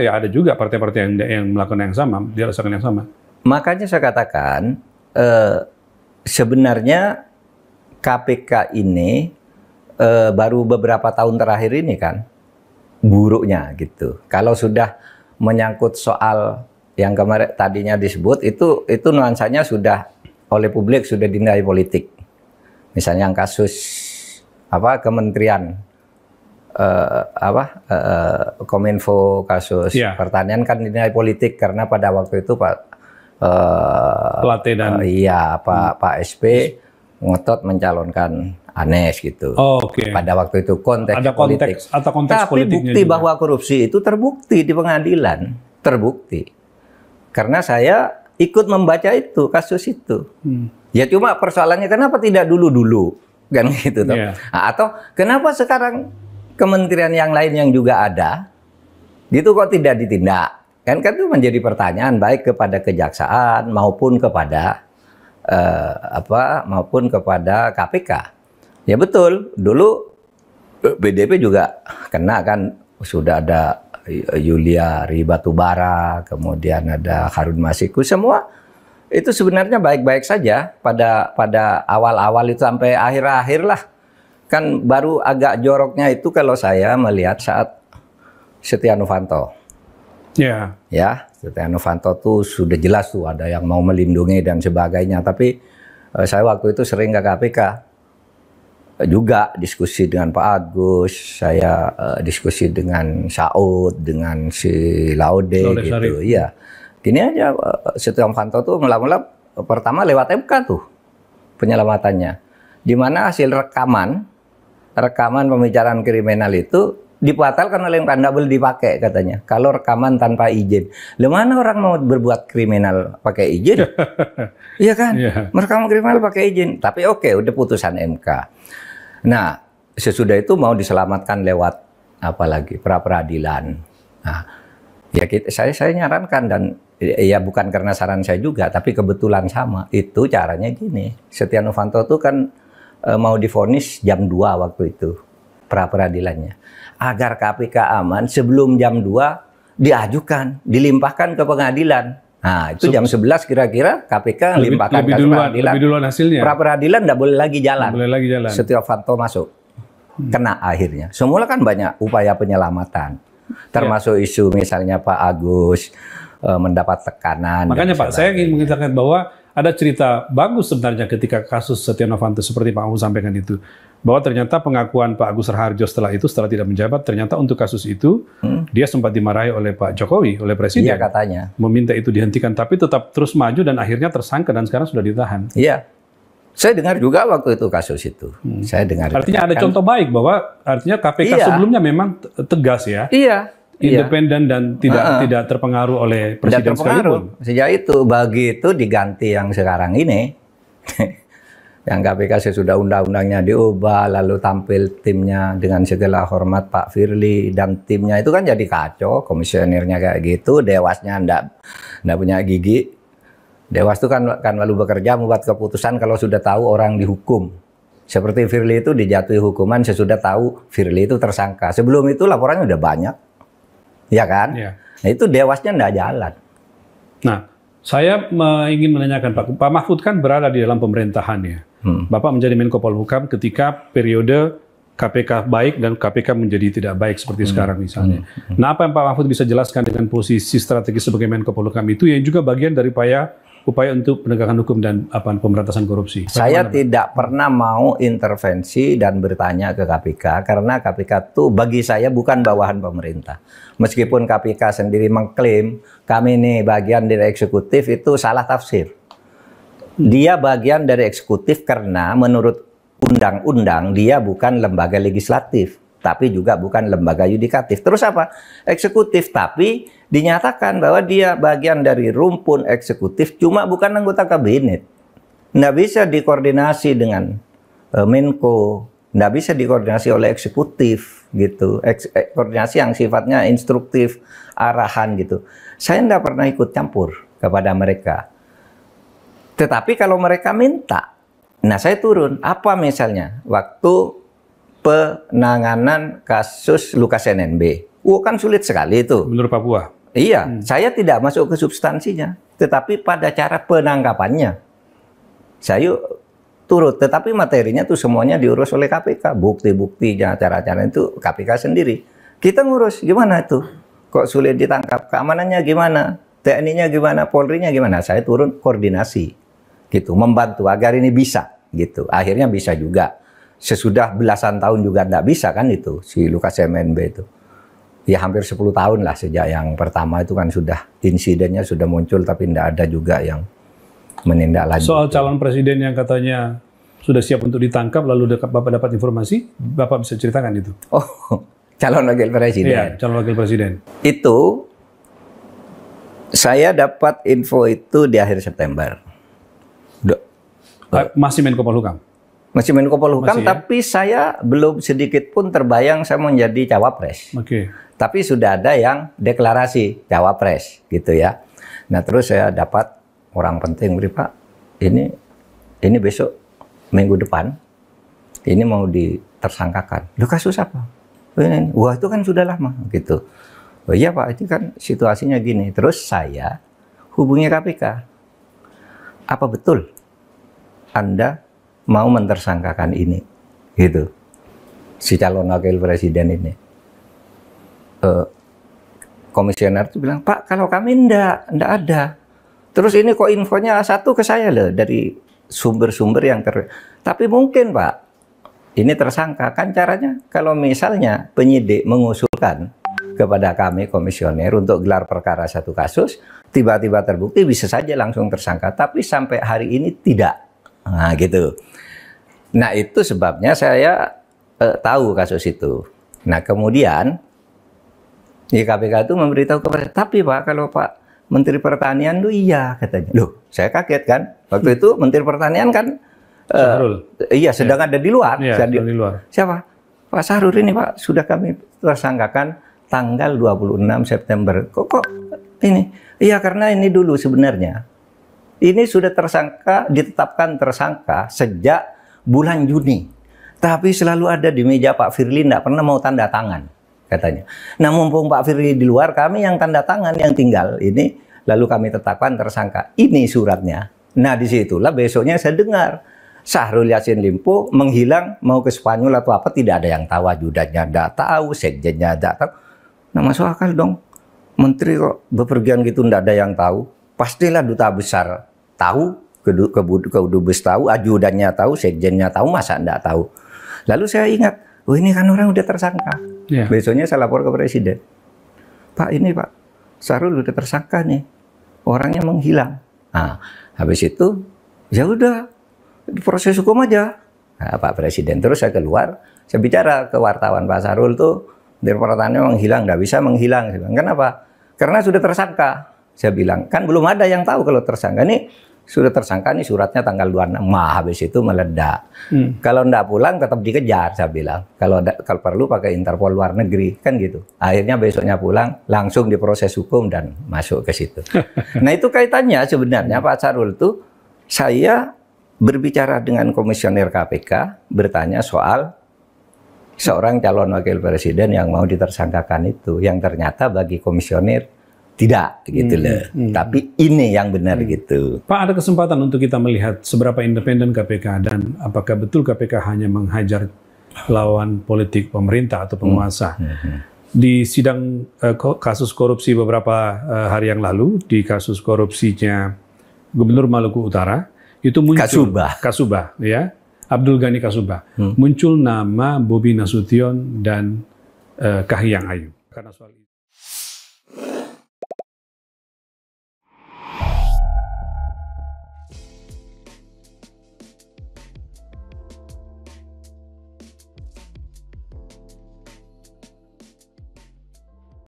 Ya ada juga partai-partai yang, yang melakukan yang sama, dirasakan yang sama. Makanya saya katakan eh, sebenarnya KPK ini eh, baru beberapa tahun terakhir ini kan buruknya gitu. Kalau sudah menyangkut soal yang kemarin tadinya disebut itu itu nuansanya sudah oleh publik sudah dinilai politik. Misalnya yang kasus apa kementerian uh, apa uh, kominfo kasus yeah. pertanian kan dinilai politik karena pada waktu itu Pak uh, eh, Plate dan uh, iya Pak hmm. Pak SP ngotot mencalonkan Anes gitu. Oh, Oke. Okay. Pada waktu itu konteks, Ada konteks politik. Atau konteks Tapi bukti juga. bahwa korupsi itu terbukti di pengadilan, terbukti. Karena saya ikut membaca itu kasus itu. Hmm. Ya cuma persoalannya kenapa tidak dulu dulu kan gitu toh. Yeah. Iya. atau kenapa sekarang kementerian yang lain yang juga ada, itu kok tidak ditindak? Kan kan itu menjadi pertanyaan baik kepada kejaksaan maupun kepada eh, apa maupun kepada KPK. Ya betul, dulu BDP juga kena kan sudah ada Yulia Ribatubara, kemudian ada Harun Masiku, semua itu sebenarnya baik-baik saja pada pada awal-awal itu sampai akhir-akhir lah kan baru agak joroknya itu kalau saya melihat saat Setia Novanto. Ya. Ya, Setia Novanto tuh sudah jelas tuh ada yang mau melindungi dan sebagainya. Tapi eh, saya waktu itu sering ke KPK juga diskusi dengan Pak Agus, saya eh, diskusi dengan Saud, dengan si Laude, Laude gitu. Sari. Iya. Gini aja eh, Setia Novanto tuh mula-mula pertama lewat MK tuh penyelamatannya. Di mana hasil rekaman rekaman pembicaraan kriminal itu dibatalkan oleh MK, tidak boleh dipakai katanya. Kalau rekaman tanpa izin. Lah mana orang mau berbuat kriminal pakai izin? iya kan? Yeah. Merekam kriminal pakai izin. Tapi oke, okay, udah putusan MK. Nah, sesudah itu mau diselamatkan lewat apalagi pra peradilan. Nah, ya kita, saya saya nyarankan dan ya bukan karena saran saya juga, tapi kebetulan sama. Itu caranya gini. Setia Novanto itu kan Eh, mau difonis jam 2 waktu itu pra peradilannya. Agar KPK aman sebelum jam 2 diajukan, dilimpahkan ke pengadilan. Nah, itu so, jam 11 kira-kira KPK lebih, limpahkan lebih ke duluan, pengadilan. Lebih duluan hasilnya. Pra peradilan tidak boleh lagi jalan. boleh lagi jalan. Setia Fanto masuk. Hmm. Kena akhirnya. Semula kan banyak upaya penyelamatan. Iya. Termasuk ya. isu misalnya Pak Agus eh, mendapat tekanan. Makanya Pak, saya ingin mengatakan bahwa ada cerita bagus sebenarnya ketika kasus Setia Novanto seperti Pak Agus sampaikan itu bahwa ternyata pengakuan Pak Agus Raharjo setelah itu setelah tidak menjabat ternyata untuk kasus itu hmm. dia sempat dimarahi oleh Pak Jokowi oleh presiden iya, katanya meminta itu dihentikan tapi tetap terus maju dan akhirnya tersangka dan sekarang sudah ditahan iya saya dengar juga waktu itu kasus itu. Hmm. Saya dengar. Artinya ada kan. contoh baik bahwa artinya KPK iya. sebelumnya memang tegas ya. Iya. Iya. independen iya. dan tidak uh, tidak terpengaruh oleh presiden tidak terpengaruh. sekalipun. Sejak itu begitu diganti yang sekarang ini. yang KPK sesudah undang-undangnya diubah lalu tampil timnya dengan segala hormat Pak Firly dan timnya itu kan jadi kacau komisionernya kayak gitu dewasnya ndak ndak punya gigi dewas itu kan kan lalu bekerja membuat keputusan kalau sudah tahu orang dihukum seperti Firly itu dijatuhi hukuman sesudah tahu Firly itu tersangka sebelum itu laporannya udah banyak ya kan? Ya. Nah, itu dewasnya tidak jalan. Nah, saya ingin menanyakan Pak, Pak Mahfud kan berada di dalam pemerintahannya. Hmm. Bapak menjadi Menko Polhukam ketika periode KPK baik dan KPK menjadi tidak baik seperti hmm. sekarang misalnya. Hmm. hmm. Nah, apa yang Pak Mahfud bisa jelaskan dengan posisi strategis sebagai Menko Polhukam itu yang juga bagian dari upaya upaya untuk penegakan hukum dan apa pemberantasan korupsi. Saya tidak pernah mau intervensi dan bertanya ke KPK karena KPK itu bagi saya bukan bawahan pemerintah. Meskipun KPK sendiri mengklaim kami ini bagian dari eksekutif itu salah tafsir. Dia bagian dari eksekutif karena menurut undang-undang dia bukan lembaga legislatif tapi juga bukan lembaga yudikatif. Terus apa? Eksekutif tapi dinyatakan bahwa dia bagian dari rumpun eksekutif cuma bukan anggota kabinet. Nggak bisa dikoordinasi dengan uh, Menko, nggak bisa dikoordinasi oleh eksekutif gitu, Eks e, koordinasi yang sifatnya instruktif, arahan gitu. Saya nggak pernah ikut campur kepada mereka. Tetapi kalau mereka minta, nah saya turun. Apa misalnya? Waktu penanganan kasus Lukas NNB. Oh, kan sulit sekali itu. Menurut Papua. Iya, hmm. saya tidak masuk ke substansinya, tetapi pada cara penangkapannya. Saya turut, tetapi materinya itu semuanya diurus oleh KPK, bukti-buktinya, cara-cara itu KPK sendiri. Kita ngurus gimana itu? Kok sulit ditangkap? Keamanannya gimana? TNI-nya gimana? Polri-nya gimana? Saya turun koordinasi gitu, membantu agar ini bisa gitu. Akhirnya bisa juga. Sesudah belasan tahun juga tidak bisa kan itu si Lukas MNB itu ya hampir 10 tahun lah sejak yang pertama itu kan sudah insidennya sudah muncul tapi tidak ada juga yang menindak lagi. Soal calon presiden yang katanya sudah siap untuk ditangkap lalu Bapak dapat informasi, Bapak bisa ceritakan itu? Oh, calon wakil presiden. Iya, calon wakil presiden. Itu saya dapat info itu di akhir September. Do, ah, masih Menko Polhukam? Masih Menko Polhukam, masih, ya? tapi saya belum sedikit pun terbayang saya menjadi cawapres. Oke. Okay tapi sudah ada yang deklarasi cawapres gitu ya. Nah terus saya dapat orang penting, beri Pak, ini ini besok minggu depan ini mau ditersangkakan. Lu kasus apa? Wah itu kan sudah lama gitu. Oh iya Pak, itu kan situasinya gini. Terus saya hubungi KPK. Apa betul Anda mau mentersangkakan ini? Gitu. Si calon wakil presiden ini uh, komisioner itu bilang, Pak, kalau kami ndak, ndak ada. Terus ini kok infonya satu ke saya loh dari sumber-sumber yang ter... Tapi mungkin Pak, ini tersangka. Kan caranya kalau misalnya penyidik mengusulkan kepada kami komisioner untuk gelar perkara satu kasus, tiba-tiba terbukti bisa saja langsung tersangka. Tapi sampai hari ini tidak. Nah gitu. Nah itu sebabnya saya eh, tahu kasus itu. Nah kemudian Ya KPK itu memberitahu kepada tapi Pak kalau Pak Menteri Pertanian itu iya katanya. Loh, saya kaget kan. Waktu itu Menteri Pertanian kan Uh, iya, sedang yeah. ada di luar. yeah, saya di, di luar. Siapa? Pak Sahrul ini Pak sudah kami tersangkakan tanggal 26 September. Kok kok ini? Iya karena ini dulu sebenarnya. Ini sudah tersangka ditetapkan tersangka sejak bulan Juni. Tapi selalu ada di meja Pak Firly tidak pernah mau tanda tangan katanya. Nah mumpung Pak Firly di luar, kami yang tanda tangan yang tinggal ini, lalu kami tetapkan tersangka. Ini suratnya. Nah disitulah besoknya saya dengar, Syahrul Yasin Limpo menghilang mau ke Spanyol atau apa, tidak ada yang tahu, ajudannya tidak tahu, sekjennya tidak tahu. Nah masuk akal dong, menteri kok bepergian gitu tidak ada yang tahu. Pastilah duta besar tahu, kedubes tahu, ajudannya tahu, sekjennya tahu, masa tidak tahu. Lalu saya ingat, oh ini kan orang udah tersangka. Yeah. Besoknya saya lapor ke presiden. Pak ini Pak, Sarul udah tersangka nih. Orangnya menghilang. Nah, habis itu ya udah proses hukum aja. Nah, Pak Presiden terus saya keluar, saya bicara ke wartawan Pak Sarul tuh pertanyaan menghilang, nggak bisa menghilang. Saya Kenapa? Karena sudah tersangka. Saya bilang kan belum ada yang tahu kalau tersangka. nih sudah tersangka nih suratnya tanggal 26 mah habis itu meledak. Hmm. Kalau ndak pulang tetap dikejar saya bilang. Kalau ada, kalau perlu pakai Interpol luar negeri kan gitu. Akhirnya besoknya pulang langsung diproses hukum dan masuk ke situ. nah itu kaitannya sebenarnya Pak Sarul itu saya berbicara dengan komisioner KPK bertanya soal seorang calon wakil presiden yang mau ditersangkakan itu yang ternyata bagi komisioner tidak gitu hmm, loh. Hmm. Tapi ini yang benar hmm. gitu. Pak ada kesempatan untuk kita melihat seberapa independen KPK dan apakah betul KPK hanya menghajar lawan politik pemerintah atau penguasa. Hmm. hmm, hmm. Di sidang uh, kasus korupsi beberapa uh, hari yang lalu di kasus korupsinya Gubernur Maluku Utara itu muncul Kasubah, Kasubah ya. Abdul Ghani Kasuba. Hmm. Muncul nama Bobi Nasution dan uh, Kahiyang Ayu. Karena soal itu